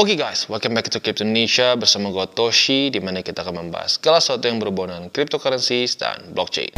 Oke okay guys, welcome back to Crypto Indonesia bersama gue Toshi di mana kita akan membahas segala sesuatu yang berhubungan dengan cryptocurrencies dan blockchain.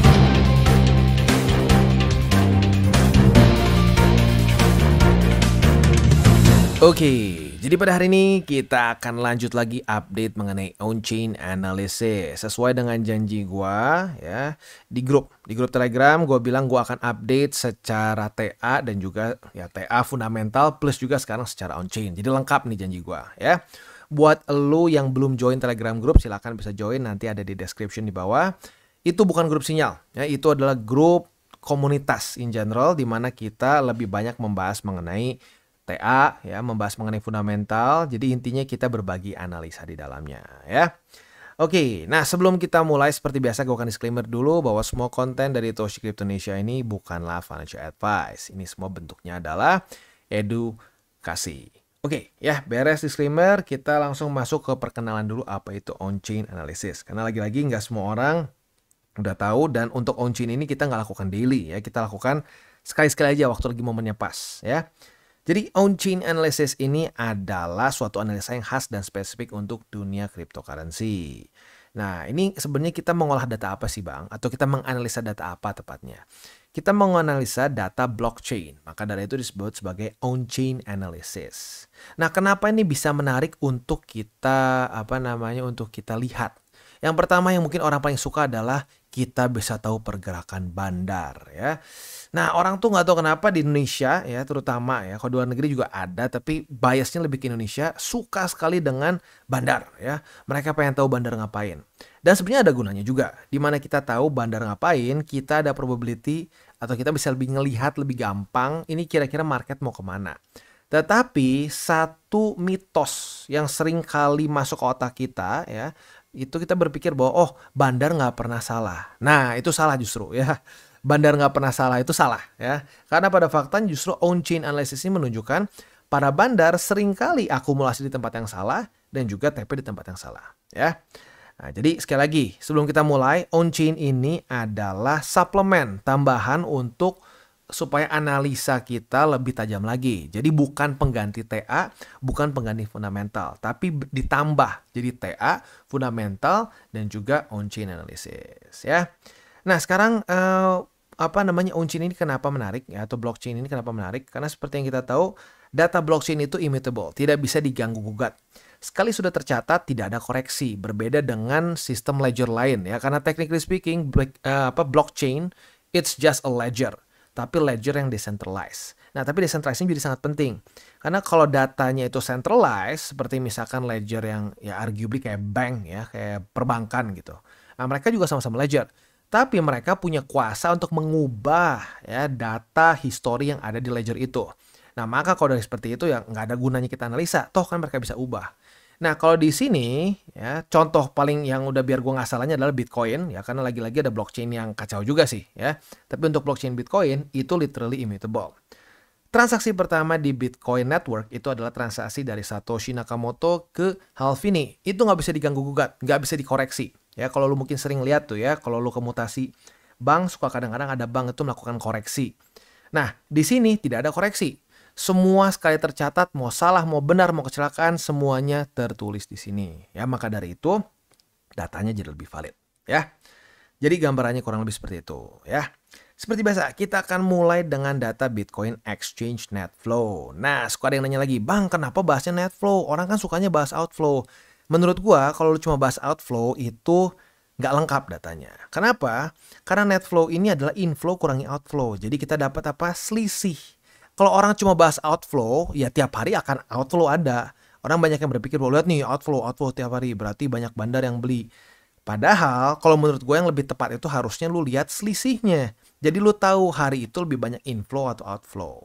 Oke, jadi pada hari ini kita akan lanjut lagi update mengenai on-chain analysis sesuai dengan janji gua ya di grup di grup Telegram gua bilang gua akan update secara TA dan juga ya TA fundamental plus juga sekarang secara on-chain. Jadi lengkap nih janji gua ya. Buat lo yang belum join Telegram grup silahkan bisa join nanti ada di description di bawah. Itu bukan grup sinyal ya, itu adalah grup komunitas in general di mana kita lebih banyak membahas mengenai TA ya membahas mengenai fundamental. Jadi intinya kita berbagi analisa di dalamnya ya. Oke, nah sebelum kita mulai seperti biasa gue akan disclaimer dulu bahwa semua konten dari Toshi Crypto Indonesia ini bukanlah financial advice. Ini semua bentuknya adalah edukasi. Oke, ya beres disclaimer, kita langsung masuk ke perkenalan dulu apa itu on-chain analysis. Karena lagi-lagi nggak semua orang udah tahu dan untuk on-chain ini kita nggak lakukan daily ya, kita lakukan sekali-sekali aja waktu lagi momennya pas ya. Jadi on-chain analysis ini adalah suatu analisa yang khas dan spesifik untuk dunia cryptocurrency. Nah, ini sebenarnya kita mengolah data apa sih, Bang? Atau kita menganalisa data apa tepatnya? Kita menganalisa data blockchain, maka dari itu disebut sebagai on-chain analysis. Nah, kenapa ini bisa menarik untuk kita apa namanya untuk kita lihat? Yang pertama yang mungkin orang paling suka adalah kita bisa tahu pergerakan bandar ya. Nah orang tuh nggak tahu kenapa di Indonesia ya terutama ya kalau di luar negeri juga ada tapi biasnya lebih ke Indonesia suka sekali dengan bandar ya. Mereka pengen tahu bandar ngapain. Dan sebenarnya ada gunanya juga. Dimana kita tahu bandar ngapain kita ada probability atau kita bisa lebih ngelihat lebih gampang ini kira-kira market mau kemana. Tetapi satu mitos yang sering kali masuk ke otak kita ya itu kita berpikir bahwa oh bandar nggak pernah salah. Nah itu salah justru ya. Bandar nggak pernah salah itu salah ya. Karena pada faktanya justru on-chain analysis ini menunjukkan para bandar seringkali akumulasi di tempat yang salah dan juga TP di tempat yang salah ya. Nah, jadi sekali lagi sebelum kita mulai on-chain ini adalah suplemen tambahan untuk supaya analisa kita lebih tajam lagi. Jadi bukan pengganti TA, bukan pengganti fundamental, tapi ditambah jadi TA, fundamental dan juga on chain analysis ya. Nah, sekarang eh, apa namanya on chain ini kenapa menarik ya, atau blockchain ini kenapa menarik? Karena seperti yang kita tahu, data blockchain itu immutable, tidak bisa diganggu gugat sekali sudah tercatat tidak ada koreksi berbeda dengan sistem ledger lain ya karena technically speaking black, eh, apa blockchain it's just a ledger tapi ledger yang decentralized. Nah, tapi decentralized ini jadi sangat penting. Karena kalau datanya itu centralized, seperti misalkan ledger yang ya arguably kayak bank ya, kayak perbankan gitu. Nah, mereka juga sama-sama ledger. Tapi mereka punya kuasa untuk mengubah ya data histori yang ada di ledger itu. Nah, maka kalau dari seperti itu ya nggak ada gunanya kita analisa. Toh kan mereka bisa ubah. Nah, kalau di sini ya contoh paling yang udah biar gue nggak salahnya adalah Bitcoin ya karena lagi-lagi ada blockchain yang kacau juga sih ya. Tapi untuk blockchain Bitcoin itu literally immutable. Transaksi pertama di Bitcoin Network itu adalah transaksi dari Satoshi Nakamoto ke Halvini. Itu nggak bisa diganggu gugat, nggak bisa dikoreksi. Ya kalau lu mungkin sering lihat tuh ya, kalau lu kemutasi bank suka kadang-kadang ada bank itu melakukan koreksi. Nah, di sini tidak ada koreksi. Semua sekali tercatat, mau salah, mau benar, mau kecelakaan, semuanya tertulis di sini. Ya, maka dari itu datanya jadi lebih valid, ya. Jadi gambarannya kurang lebih seperti itu, ya. Seperti biasa, kita akan mulai dengan data Bitcoin Exchange Net Flow. Nah, suka ada yang nanya lagi, "Bang, kenapa bahasnya net flow? Orang kan sukanya bahas outflow." Menurut gua, kalau lu cuma bahas outflow itu nggak lengkap datanya. Kenapa? Karena net flow ini adalah inflow kurangi outflow. Jadi kita dapat apa? Selisih kalau orang cuma bahas outflow, ya tiap hari akan outflow ada. Orang banyak yang berpikir, "Wah, lihat nih outflow, outflow tiap hari, berarti banyak bandar yang beli." Padahal kalau menurut gue yang lebih tepat itu harusnya lu lihat selisihnya. Jadi lu tahu hari itu lebih banyak inflow atau outflow.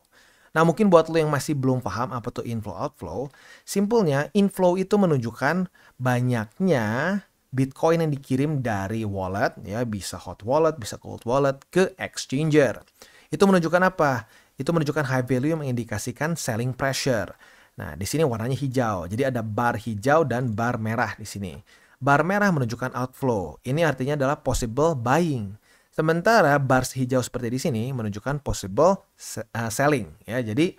Nah mungkin buat lu yang masih belum paham apa tuh inflow outflow, simpelnya inflow itu menunjukkan banyaknya Bitcoin yang dikirim dari wallet ya bisa hot wallet, bisa cold wallet ke exchanger. Itu menunjukkan apa? itu menunjukkan high value yang mengindikasikan selling pressure. Nah, di sini warnanya hijau. Jadi ada bar hijau dan bar merah di sini. Bar merah menunjukkan outflow. Ini artinya adalah possible buying. Sementara bar hijau seperti di sini menunjukkan possible eh, selling ya. Jadi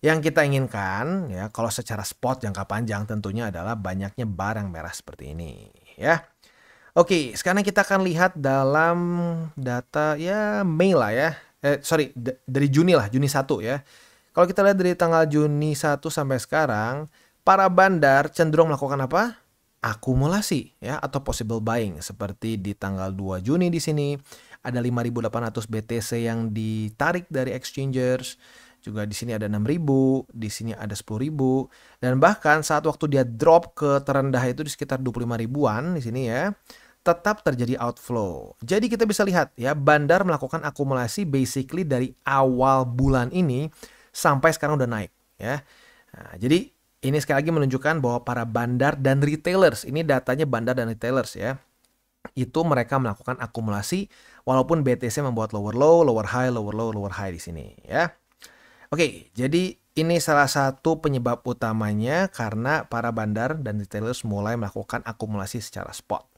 yang kita inginkan ya kalau secara spot jangka panjang tentunya adalah banyaknya barang merah seperti ini ya. Oke, sekarang kita akan lihat dalam data ya Mei lah ya eh sorry dari Juni lah Juni 1 ya kalau kita lihat dari tanggal Juni 1 sampai sekarang para bandar cenderung melakukan apa akumulasi ya atau possible buying seperti di tanggal 2 Juni di sini ada 5.800 BTC yang ditarik dari exchangers juga di sini ada 6000, di sini ada 10000 dan bahkan saat waktu dia drop ke terendah itu di sekitar 25 ribuan di sini ya tetap terjadi outflow. Jadi kita bisa lihat ya, bandar melakukan akumulasi basically dari awal bulan ini sampai sekarang udah naik ya. Nah, jadi ini sekali lagi menunjukkan bahwa para bandar dan retailers, ini datanya bandar dan retailers ya, itu mereka melakukan akumulasi walaupun BTC membuat lower low, lower high, lower low, lower high di sini ya. Oke, jadi ini salah satu penyebab utamanya karena para bandar dan retailers mulai melakukan akumulasi secara spot.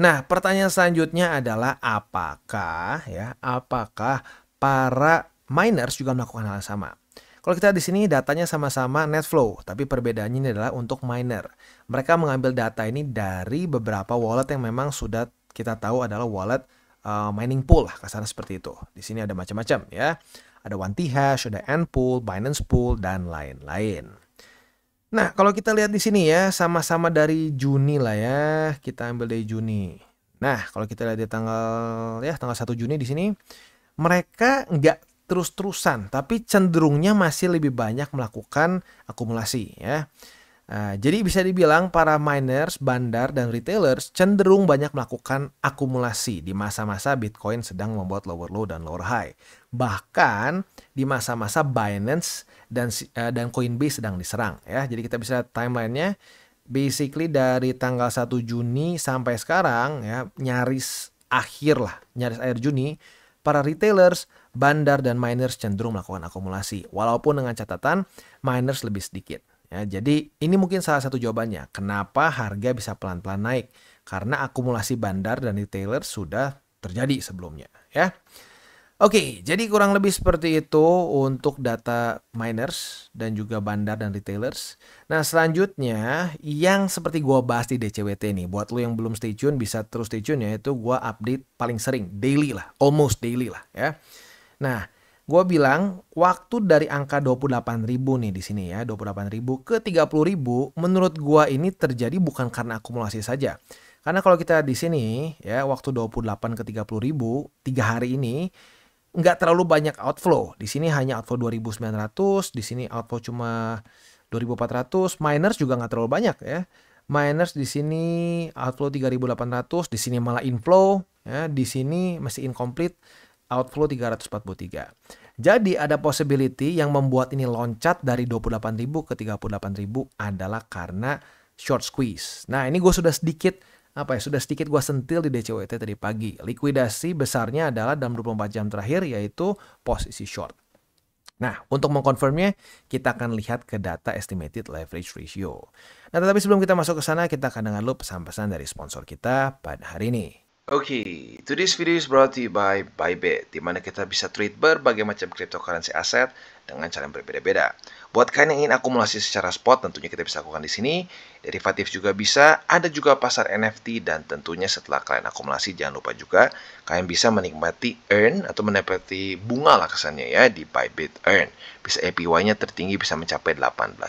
Nah, pertanyaan selanjutnya adalah apakah ya, apakah para miners juga melakukan hal yang sama? Kalau kita di sini datanya sama-sama net flow, tapi perbedaannya ini adalah untuk miner. Mereka mengambil data ini dari beberapa wallet yang memang sudah kita tahu adalah wallet uh, mining pool lah, kasarnya seperti itu. Di sini ada macam-macam ya. Ada One Hash, ada N Pool, Binance Pool, dan lain-lain. Nah, kalau kita lihat di sini ya, sama-sama dari Juni lah ya. Kita ambil dari Juni. Nah, kalau kita lihat di tanggal ya tanggal 1 Juni di sini mereka nggak terus-terusan, tapi cenderungnya masih lebih banyak melakukan akumulasi ya. Nah, jadi bisa dibilang para miners, bandar, dan retailers cenderung banyak melakukan akumulasi di masa-masa Bitcoin sedang membuat lower low dan lower high. Bahkan di masa-masa Binance dan eh, dan Coinbase sedang diserang ya. Jadi kita bisa timelinenya basically dari tanggal 1 Juni sampai sekarang ya nyaris akhir lah, nyaris akhir Juni para retailers, bandar dan miners cenderung melakukan akumulasi walaupun dengan catatan miners lebih sedikit. Ya, jadi ini mungkin salah satu jawabannya. Kenapa harga bisa pelan-pelan naik? Karena akumulasi bandar dan retailer sudah terjadi sebelumnya, ya. Oke, jadi kurang lebih seperti itu untuk data miners dan juga bandar dan retailers. Nah, selanjutnya yang seperti gua bahas di DCWT ini buat lo yang belum stay tune bisa terus stay tune ya, itu gua update paling sering, daily lah, almost daily lah ya. Nah, gue bilang waktu dari angka 28 ribu nih di sini ya, 28 ribu ke 30 ribu menurut gue ini terjadi bukan karena akumulasi saja. Karena kalau kita di sini ya waktu 28 ke 30 ribu tiga hari ini nggak terlalu banyak outflow. Di sini hanya outflow 2.900, di sini outflow cuma 2.400, miners juga nggak terlalu banyak ya. Miners di sini outflow 3.800, di sini malah inflow, ya di sini masih incomplete outflow 343. Jadi ada possibility yang membuat ini loncat dari 28.000 ke 38.000 adalah karena short squeeze. Nah, ini gue sudah sedikit apa ya sudah sedikit gue sentil di DCWT tadi pagi. Likuidasi besarnya adalah dalam 24 jam terakhir yaitu posisi short. Nah, untuk mengkonfirmnya, kita akan lihat ke data estimated leverage ratio. Nah, tetapi sebelum kita masuk ke sana, kita akan dengar dulu pesan-pesan dari sponsor kita pada hari ini. Oke, okay, today's video is brought to you by Bybit, di mana kita bisa trade berbagai macam cryptocurrency aset dengan cara yang berbeda-beda. Buat kalian yang ingin akumulasi secara spot, tentunya kita bisa lakukan di sini. Derivatif juga bisa, ada juga pasar NFT, dan tentunya setelah kalian akumulasi, jangan lupa juga kalian bisa menikmati earn atau menikmati bunga lah kesannya ya di Bybit Earn. Bisa APY-nya tertinggi bisa mencapai 18%.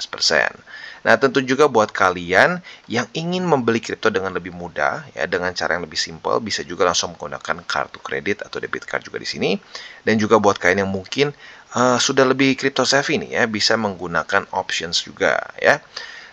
Nah, tentu juga buat kalian yang ingin membeli kripto dengan lebih mudah ya dengan cara yang lebih simple, bisa juga langsung menggunakan kartu kredit atau debit card juga di sini. Dan juga buat kalian yang mungkin Eh, sudah lebih crypto savvy nih ya, bisa menggunakan options juga ya.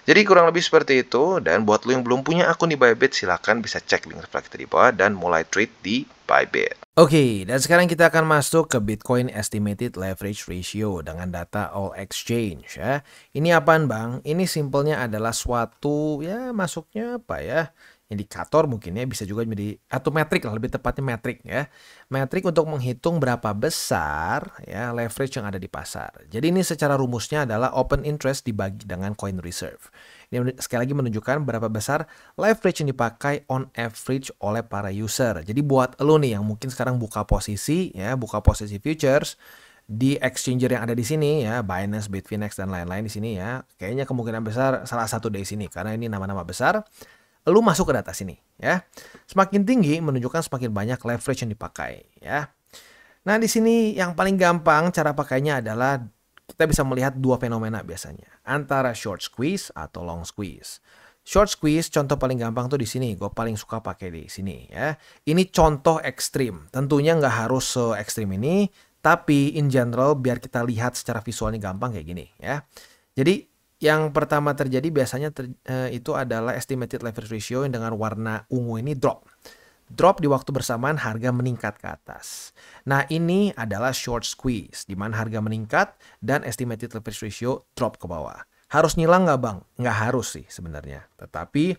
Jadi kurang lebih seperti itu dan buat lo yang belum punya akun di Bybit silahkan bisa cek link reflektor di bawah dan mulai trade di Bybit. Oke, okay, dan sekarang kita akan masuk ke Bitcoin Estimated Leverage Ratio dengan data All Exchange ya. Ini apaan bang? Ini simpelnya adalah suatu ya masuknya apa ya? indikator mungkin ya bisa juga menjadi atau metrik lah lebih tepatnya metrik ya metrik untuk menghitung berapa besar ya leverage yang ada di pasar jadi ini secara rumusnya adalah open interest dibagi dengan coin reserve ini sekali lagi menunjukkan berapa besar leverage yang dipakai on average oleh para user jadi buat lo nih yang mungkin sekarang buka posisi ya buka posisi futures di exchanger yang ada di sini ya, Binance, Bitfinex dan lain-lain di sini ya. Kayaknya kemungkinan besar salah satu dari sini karena ini nama-nama besar lu masuk ke data sini ya. Semakin tinggi menunjukkan semakin banyak leverage yang dipakai ya. Nah, di sini yang paling gampang cara pakainya adalah kita bisa melihat dua fenomena biasanya, antara short squeeze atau long squeeze. Short squeeze contoh paling gampang tuh di sini, gue paling suka pakai di sini ya. Ini contoh ekstrim, tentunya nggak harus se ekstrim ini, tapi in general biar kita lihat secara visualnya gampang kayak gini ya. Jadi yang pertama terjadi biasanya ter, uh, itu adalah estimated leverage ratio yang dengan warna ungu ini drop. Drop di waktu bersamaan harga meningkat ke atas. Nah ini adalah short squeeze, di mana harga meningkat dan estimated leverage ratio drop ke bawah. Harus nyilang nggak bang? Nggak harus sih sebenarnya. Tetapi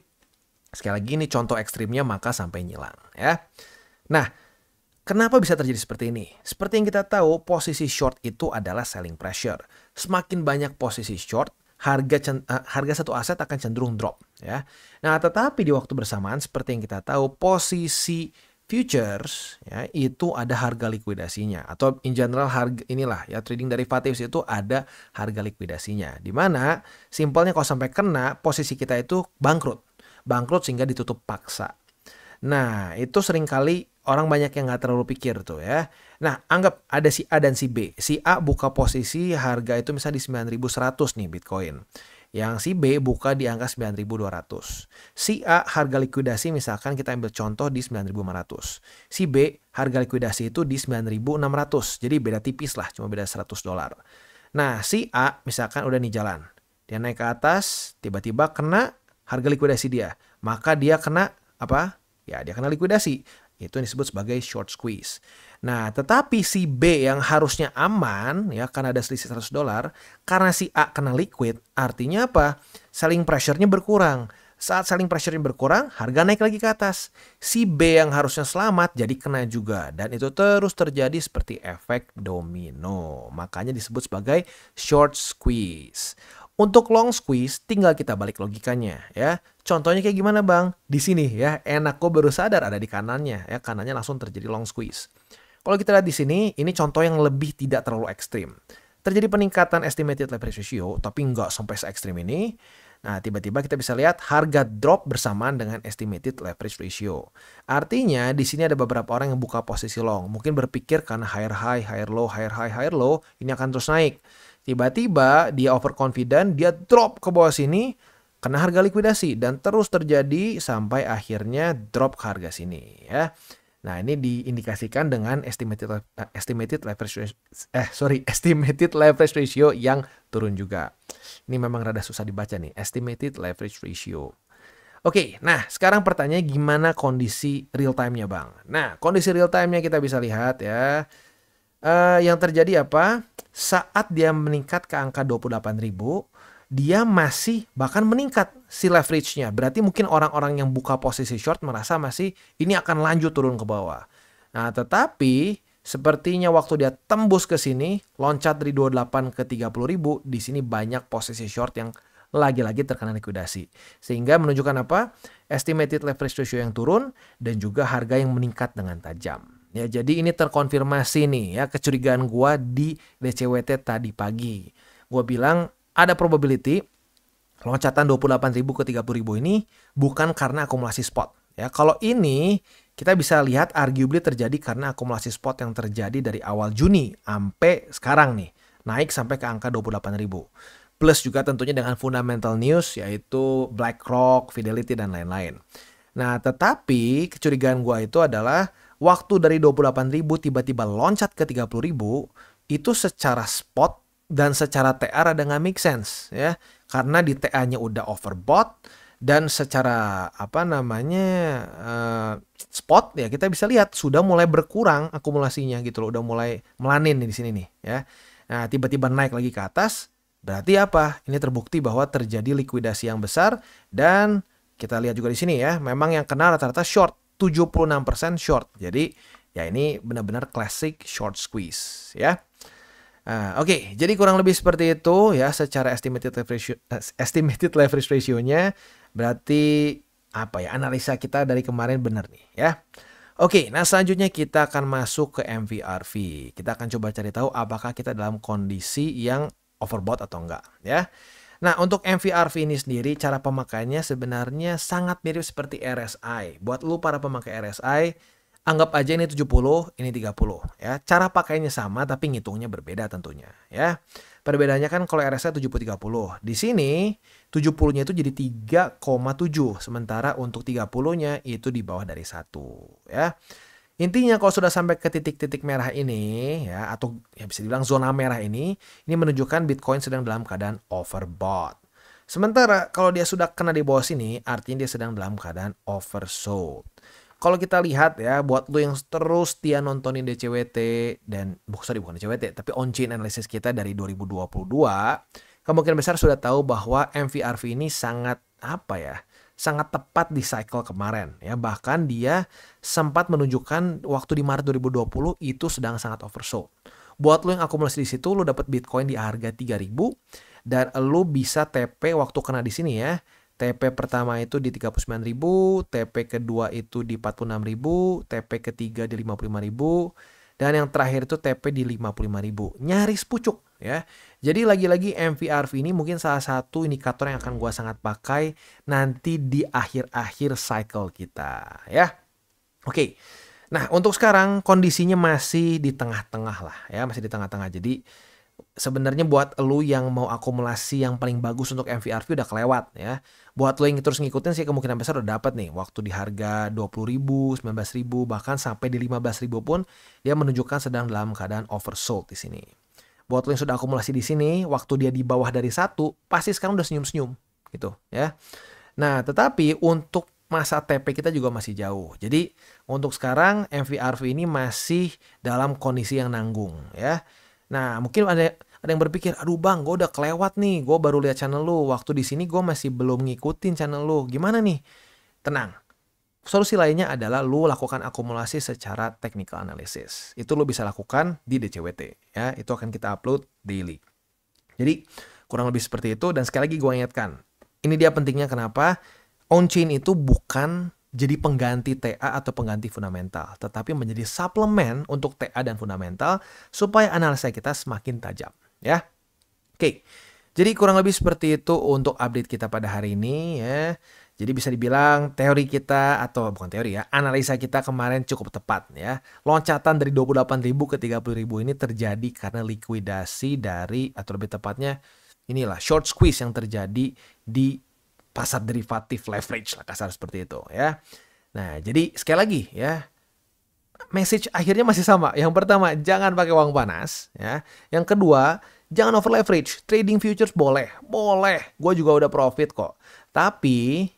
sekali lagi ini contoh ekstrimnya maka sampai nyilang ya. Nah Kenapa bisa terjadi seperti ini? Seperti yang kita tahu, posisi short itu adalah selling pressure. Semakin banyak posisi short, harga eh, harga satu aset akan cenderung drop ya. Nah, tetapi di waktu bersamaan seperti yang kita tahu posisi futures ya itu ada harga likuidasinya atau in general harga inilah ya trading derivatives itu ada harga likuidasinya di mana simpelnya kalau sampai kena posisi kita itu bangkrut bangkrut sehingga ditutup paksa nah itu seringkali orang banyak yang nggak terlalu pikir tuh ya. Nah, anggap ada si A dan si B. Si A buka posisi harga itu misalnya di 9.100 nih Bitcoin. Yang si B buka di angka 9.200. Si A harga likuidasi misalkan kita ambil contoh di 9.500. Si B harga likuidasi itu di 9.600. Jadi beda tipis lah, cuma beda 100 dolar. Nah, si A misalkan udah nih jalan. Dia naik ke atas, tiba-tiba kena harga likuidasi dia. Maka dia kena apa? Ya, dia kena likuidasi. Itu yang disebut sebagai short squeeze. Nah, tetapi si B yang harusnya aman ya karena ada selisih 100 dolar, karena si A kena liquid, artinya apa? Selling pressure-nya berkurang. Saat selling pressure-nya berkurang, harga naik lagi ke atas. Si B yang harusnya selamat jadi kena juga dan itu terus terjadi seperti efek domino. Makanya disebut sebagai short squeeze. Untuk long squeeze tinggal kita balik logikanya ya. Contohnya kayak gimana bang? Di sini ya enak kok baru sadar ada di kanannya ya kanannya langsung terjadi long squeeze. Kalau kita lihat di sini ini contoh yang lebih tidak terlalu ekstrim. Terjadi peningkatan estimated leverage ratio tapi nggak sampai se ekstrim ini. Nah, tiba-tiba kita bisa lihat harga drop bersamaan dengan estimated leverage ratio. Artinya, di sini ada beberapa orang yang buka posisi long. Mungkin berpikir karena higher high, higher low, higher high, higher low, ini akan terus naik. Tiba-tiba dia overconfident, dia drop ke bawah sini, kena harga likuidasi dan terus terjadi sampai akhirnya drop ke harga sini ya. Nah, ini diindikasikan dengan estimated eh, estimated leverage ratio, eh sorry, estimated leverage ratio yang turun juga. Ini memang rada susah dibaca nih, estimated leverage ratio. Oke, nah sekarang pertanyaannya gimana kondisi real time-nya, Bang? Nah, kondisi real time-nya kita bisa lihat ya uh, yang terjadi apa? Saat dia meningkat ke angka ribu dia masih bahkan meningkat si leverage-nya. Berarti mungkin orang-orang yang buka posisi short merasa masih ini akan lanjut turun ke bawah. Nah, tetapi sepertinya waktu dia tembus ke sini, loncat dari 28 ke ribu di sini banyak posisi short yang lagi-lagi terkena likuidasi. Sehingga menunjukkan apa? Estimated leverage ratio yang turun dan juga harga yang meningkat dengan tajam. Ya, jadi ini terkonfirmasi nih ya kecurigaan gua di DCWT tadi pagi. Gua bilang ada probability loncatan 28.000 ke 30.000 ini bukan karena akumulasi spot. Ya, kalau ini kita bisa lihat arguably terjadi karena akumulasi spot yang terjadi dari awal Juni sampai sekarang nih, naik sampai ke angka 28.000. Plus juga tentunya dengan fundamental news yaitu BlackRock, Fidelity dan lain-lain. Nah, tetapi kecurigaan gua itu adalah waktu dari ribu tiba-tiba loncat ke ribu itu secara spot dan secara TR ada nggak make sense ya karena di TA-nya udah overbought dan secara apa namanya uh, spot ya kita bisa lihat sudah mulai berkurang akumulasinya gitu loh udah mulai melanin di sini nih ya nah tiba-tiba naik lagi ke atas berarti apa ini terbukti bahwa terjadi likuidasi yang besar dan kita lihat juga di sini ya memang yang kena rata-rata short 76% short. Jadi ya ini benar-benar classic short squeeze ya. Uh, Oke, okay, jadi kurang lebih seperti itu ya secara estimated leverage ratio, estimated leverage ratio-nya berarti apa ya analisa kita dari kemarin benar nih ya. Oke, okay, nah selanjutnya kita akan masuk ke MVRV. Kita akan coba cari tahu apakah kita dalam kondisi yang overbought atau enggak ya. Nah, untuk MVRV ini sendiri cara pemakaiannya sebenarnya sangat mirip seperti RSI. Buat lu para pemakai RSI, anggap aja ini 70, ini 30 ya. Cara pakainya sama tapi ngitungnya berbeda tentunya ya. Perbedaannya kan kalau RSI 70 30. Di sini 70-nya itu jadi 3,7 sementara untuk 30-nya itu di bawah dari 1 ya. Intinya kalau sudah sampai ke titik-titik merah ini ya atau ya bisa dibilang zona merah ini, ini menunjukkan Bitcoin sedang dalam keadaan overbought. Sementara kalau dia sudah kena di bawah sini, artinya dia sedang dalam keadaan oversold. Kalau kita lihat ya, buat lo yang terus dia nontonin DCWT dan bukan sorry bukan DCWT, tapi on chain analysis kita dari 2022, kemungkinan besar sudah tahu bahwa MVRV ini sangat apa ya? sangat tepat di cycle kemarin ya bahkan dia sempat menunjukkan waktu di Maret 2020 itu sedang sangat oversold. Buat lo yang akumulasi di situ lo dapat Bitcoin di harga 3000 dan lo bisa TP waktu kena di sini ya. TP pertama itu di 39.000, TP kedua itu di 46.000, TP ketiga di 55.000 dan yang terakhir itu TP di 55.000 nyaris pucuk ya jadi lagi-lagi MVRV ini mungkin salah satu indikator yang akan gue sangat pakai nanti di akhir-akhir cycle kita ya oke nah untuk sekarang kondisinya masih di tengah-tengah lah ya masih di tengah-tengah jadi sebenarnya buat lu yang mau akumulasi yang paling bagus untuk MVRV udah kelewat ya buat lo yang terus ngikutin sih kemungkinan besar udah dapat nih waktu di harga 20 ribu, 19 ribu, bahkan sampai di 15 ribu pun dia menunjukkan sedang dalam keadaan oversold di sini. Buat lo yang sudah akumulasi di sini, waktu dia di bawah dari satu, pasti sekarang udah senyum-senyum gitu ya. Nah, tetapi untuk masa TP kita juga masih jauh. Jadi untuk sekarang MVRV ini masih dalam kondisi yang nanggung ya. Nah, mungkin ada ada yang berpikir, aduh bang, gue udah kelewat nih, gue baru lihat channel lu, waktu di sini gue masih belum ngikutin channel lu, gimana nih? Tenang, Solusi lainnya adalah lu lakukan akumulasi secara technical analysis. Itu lu bisa lakukan di DCWT ya. Itu akan kita upload daily. Jadi kurang lebih seperti itu dan sekali lagi gue ingatkan. Ini dia pentingnya kenapa on chain itu bukan jadi pengganti TA atau pengganti fundamental, tetapi menjadi suplemen untuk TA dan fundamental supaya analisa kita semakin tajam ya. Oke. Jadi kurang lebih seperti itu untuk update kita pada hari ini ya. Jadi bisa dibilang teori kita atau bukan teori ya, analisa kita kemarin cukup tepat ya. Loncatan dari 28.000 ke 30.000 ini terjadi karena likuidasi dari atau lebih tepatnya inilah short squeeze yang terjadi di pasar derivatif leverage lah kasar seperti itu ya. Nah, jadi sekali lagi ya, message akhirnya masih sama. Yang pertama, jangan pakai uang panas, ya. Yang kedua, jangan over leverage. Trading futures boleh, boleh. Gue juga udah profit kok. Tapi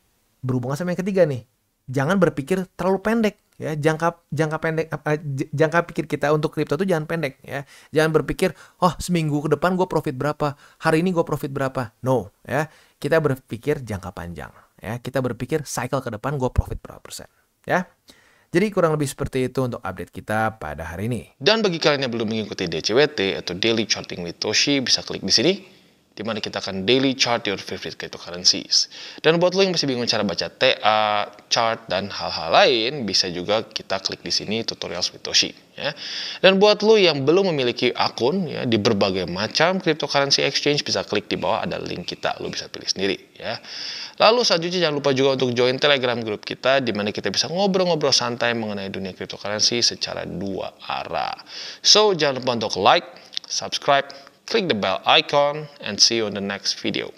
berhubungan sama yang ketiga nih. Jangan berpikir terlalu pendek ya jangka jangka pendek uh, jangka pikir kita untuk kripto itu jangan pendek ya jangan berpikir oh seminggu ke depan gue profit berapa hari ini gue profit berapa no ya kita berpikir jangka panjang ya kita berpikir cycle ke depan gue profit berapa persen ya jadi kurang lebih seperti itu untuk update kita pada hari ini. Dan bagi kalian yang belum mengikuti DCWT atau Daily Charting with Toshi, bisa klik di sini di mana kita akan daily chart your favorite cryptocurrencies. Dan buat lo yang masih bingung cara baca TA, chart, dan hal-hal lain, bisa juga kita klik di sini tutorial Satoshi. Ya. Dan buat lo yang belum memiliki akun ya, di berbagai macam cryptocurrency exchange, bisa klik di bawah ada link kita, lo bisa pilih sendiri. Ya. Lalu selanjutnya jangan lupa juga untuk join Telegram grup kita, di mana kita bisa ngobrol-ngobrol santai mengenai dunia cryptocurrency secara dua arah. So, jangan lupa untuk like, subscribe, click the bell icon and see you on the next video.